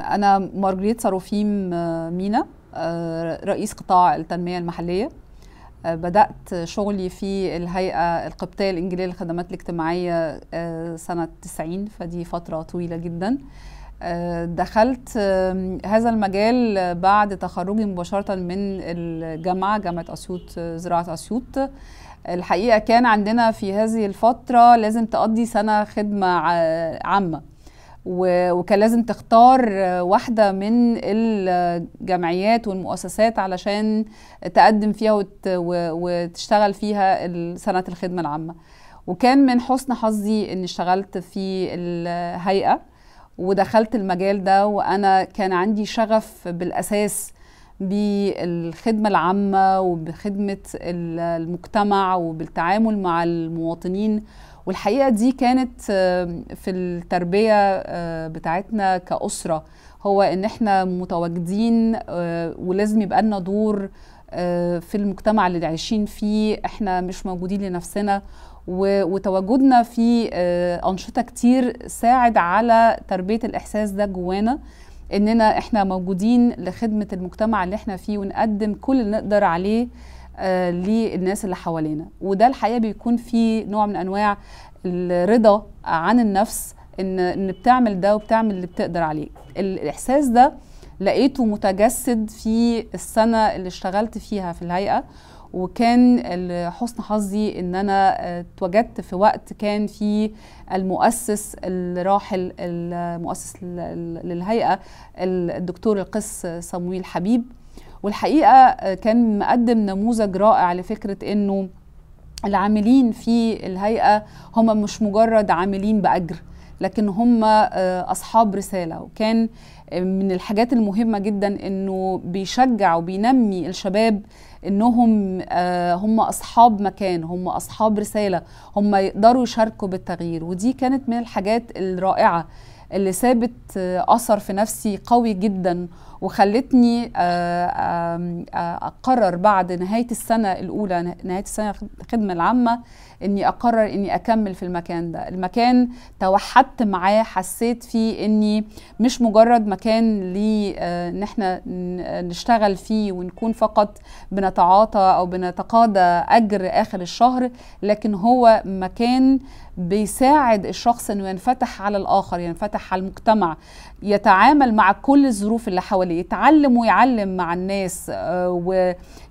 أنا مارجريت صاروفيم آه، مينا آه، رئيس قطاع التنمية المحلية آه، بدأت شغلي في الهيئة القبطية الإنجليزية للخدمات الاجتماعية سنة 90 فدي فترة طويلة جدا دخلت هذا المجال بعد تخرجي مباشرة من الجامعة جامعة أسيوط زراعة أسيوط الحقيقة كان عندنا في هذه الفترة لازم تقضي سنة خدمة عامة وكان لازم تختار واحدة من الجمعيات والمؤسسات علشان تقدم فيها وتشتغل فيها سنة الخدمة العامة وكان من حسن حظي اني اشتغلت في الهيئة ودخلت المجال ده وانا كان عندي شغف بالاساس بالخدمة العامة وبخدمة المجتمع وبالتعامل مع المواطنين والحقيقه دي كانت آه، في التربيه آه، بتاعتنا كاسره هو ان احنا متواجدين آه، ولازم يبقى لنا دور في المجتمع اللي عايشين فيه احنا مش موجودين لنفسنا وتواجدنا في انشطه كتير ساعد على تربيه الاحساس ده جوانا اننا احنا موجودين لخدمه المجتمع اللي احنا فيه ونقدم كل اللي نقدر عليه آه، للناس اللي حوالينا وده الحقيقه بيكون فيه نوع من انواع الرضا عن النفس ان ان بتعمل ده وبتعمل اللي بتقدر عليه الاحساس ده لقيته متجسد في السنه اللي اشتغلت فيها في الهيئه وكان حسن حظي ان انا آه، اتوجدت في وقت كان في المؤسس الراحل المؤسس للهيئه الدكتور القس صمويل حبيب والحقيقه آه، كان مقدم نموذج رائع لفكره انه العاملين في الهيئه هم مش مجرد عاملين باجر لكن هم آه، اصحاب رساله وكان آه، من الحاجات المهمه جدا انه بيشجع وبينمي الشباب انهم هم اصحاب مكان هم اصحاب رساله هم يقدروا يشاركوا بالتغيير ودي كانت من الحاجات الرائعه اللي سابت اثر في نفسي قوي جدا وخلتني آه، آه، اقرر بعد نهايه السنه الاولى نهايه السنه الخدمه العامه اني اقرر اني اكمل في المكان ده المكان توحدت معاه حسيت فيه اني مش مجرد مكان لي آه، ان احنا نشتغل فيه ونكون فقط بنتعاطى او بنتقاضى اجر اخر الشهر لكن هو مكان بيساعد الشخص انه ينفتح على الاخر ينفتح على المجتمع يتعامل مع كل الظروف اللي حواليه حواليه يتعلم ويعلم مع الناس آه،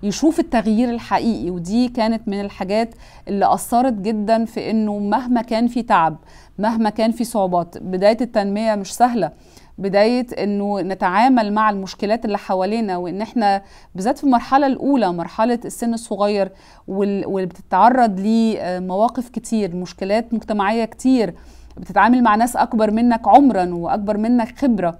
ويشوف التغيير الحقيقي ودي كانت من الحاجات اللي أثرت جدا في أنه مهما كان في تعب مهما كان في صعوبات بداية التنمية مش سهلة بداية انه نتعامل مع المشكلات اللي حوالينا وان احنا بالذات في المرحلة الاولى مرحلة السن الصغير واللي بتتعرض لمواقف كتير مشكلات مجتمعية كتير بتتعامل مع ناس اكبر منك عمرا واكبر منك خبره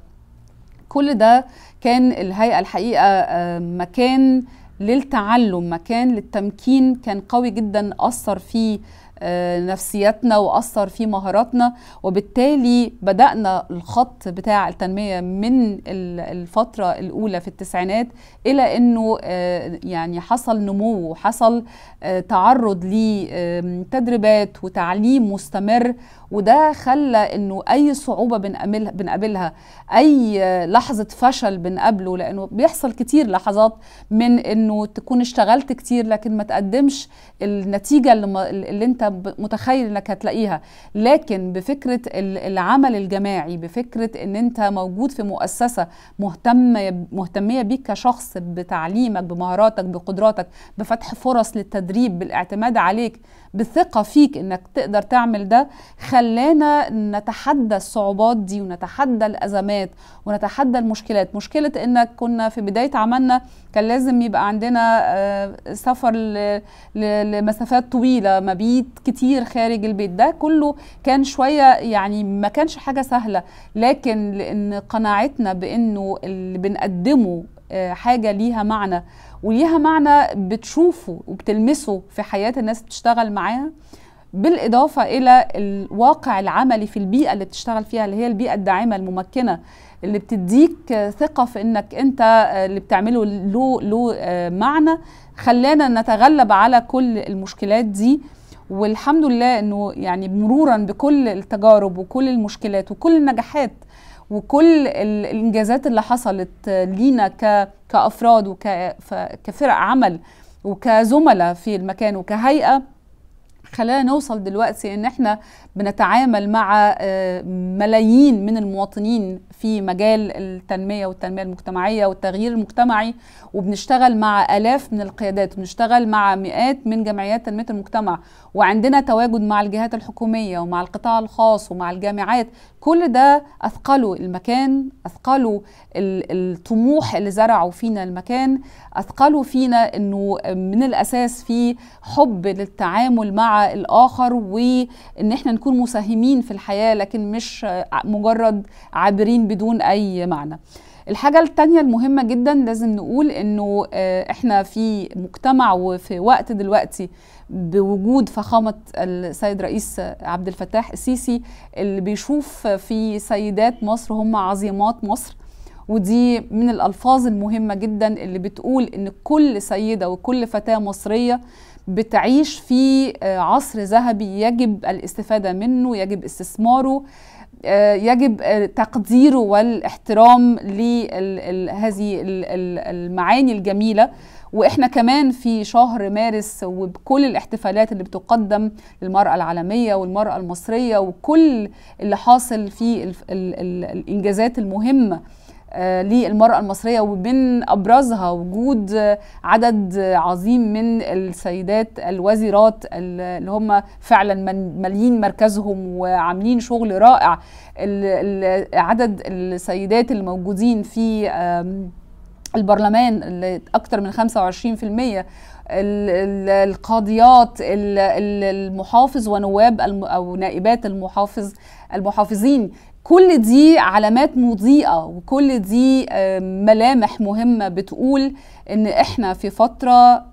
كل ده كان الهيئة الحقيقة آه، مكان للتعلم مكان للتمكين كان قوي جدا أثر فيه آه، نفسيتنا واثر في مهاراتنا وبالتالي بدانا الخط بتاع التنميه من الفتره الاولى في التسعينات الى انه آه، يعني حصل نمو وحصل آه، تعرض لتدريبات وتعليم مستمر وده خلى انه اي صعوبه بنقابلها بنقابلها اي لحظه فشل بنقابله لانه بيحصل كتير لحظات من انه تكون اشتغلت كتير لكن ما تقدمش النتيجه اللي, اللي انت متخيل انك هتلاقيها لكن بفكره العمل الجماعي بفكره ان انت موجود في مؤسسه مهتمه مهتميه بيك كشخص بتعليمك بمهاراتك بقدراتك بفتح فرص للتدريب بالاعتماد عليك بالثقة فيك انك تقدر تعمل ده خلانا نتحدى الصعوبات دي ونتحدى الازمات ونتحدى المشكلات مشكلة انك كنا في بداية عملنا كان لازم يبقى عندنا آه، سفر لمسافات طويلة مبيت كتير خارج البيت ده كله كان شوية يعني ما كانش حاجة سهلة لكن لان قناعتنا بانه اللي بنقدمه آه، حاجه ليها معنى وليها معنى بتشوفه وبتلمسه في حياه الناس بتشتغل معاها بالاضافه الى الواقع العملي في البيئه اللي بتشتغل فيها اللي هي البيئه الداعمه الممكنه اللي بتديك ثقه في انك انت آه، اللي بتعمله له له آه، معنى خلانا نتغلب على كل المشكلات دي والحمد لله انه يعني مرورا بكل التجارب وكل المشكلات وكل النجاحات وكل الانجازات اللي حصلت لينا كافراد وكفرق عمل وكزملاء في المكان وكهيئه خلينا نوصل دلوقتي ان احنا بنتعامل مع آه، ملايين من المواطنين في مجال التنميه والتنميه المجتمعيه والتغيير المجتمعي وبنشتغل مع الاف من القيادات بنشتغل مع مئات من جمعيات تنميه المجتمع وعندنا تواجد مع الجهات الحكوميه ومع القطاع الخاص ومع الجامعات كل ده اثقلوا المكان اثقلوا الطموح اللي زرعوا فينا المكان اثقلوا فينا انه آه، من الاساس في حب للتعامل مع الاخر وان احنا نكون مساهمين في الحياه لكن مش مجرد عابرين بدون اي معنى الحاجة التانية المهمة جدا لازم نقول انه آه، احنا في مجتمع وفي وقت دلوقتي بوجود فخامة السيد رئيس عبد الفتاح السيسي اللي بيشوف في سيدات مصر هم عظيمات مصر ودي من الألفاظ المهمة جدا اللي بتقول ان كل سيدة وكل فتاة مصرية بتعيش في آه، عصر ذهبي يجب الاستفادة منه يجب استثماره آه، يجب آه، تقديره والاحترام لهذه المعاني الجميله واحنا كمان في شهر مارس وبكل الاحتفالات اللي بتقدم للمراه العالميه والمراه المصريه وكل اللي حاصل في الانجازات المهمه آه، للمرأة المصرية ومن أبرزها وجود عدد عظيم من السيدات الوزيرات اللي هم فعلا مليين مركزهم وعاملين شغل رائع عدد السيدات الموجودين في البرلمان اكثر من 25% القاضيات المحافظ ونواب او نائبات المحافظ المحافظين كل دي علامات مضيئه وكل دي ملامح مهمه بتقول ان احنا في فتره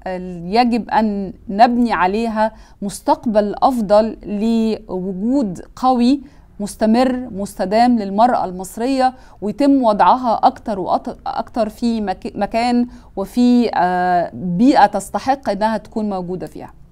يجب ان نبني عليها مستقبل افضل لوجود قوي مستمر مستدام للمرأة المصرية ويتم وضعها أكتر وأكتر في مكان وفي آه، بيئة تستحق أنها تكون موجودة فيها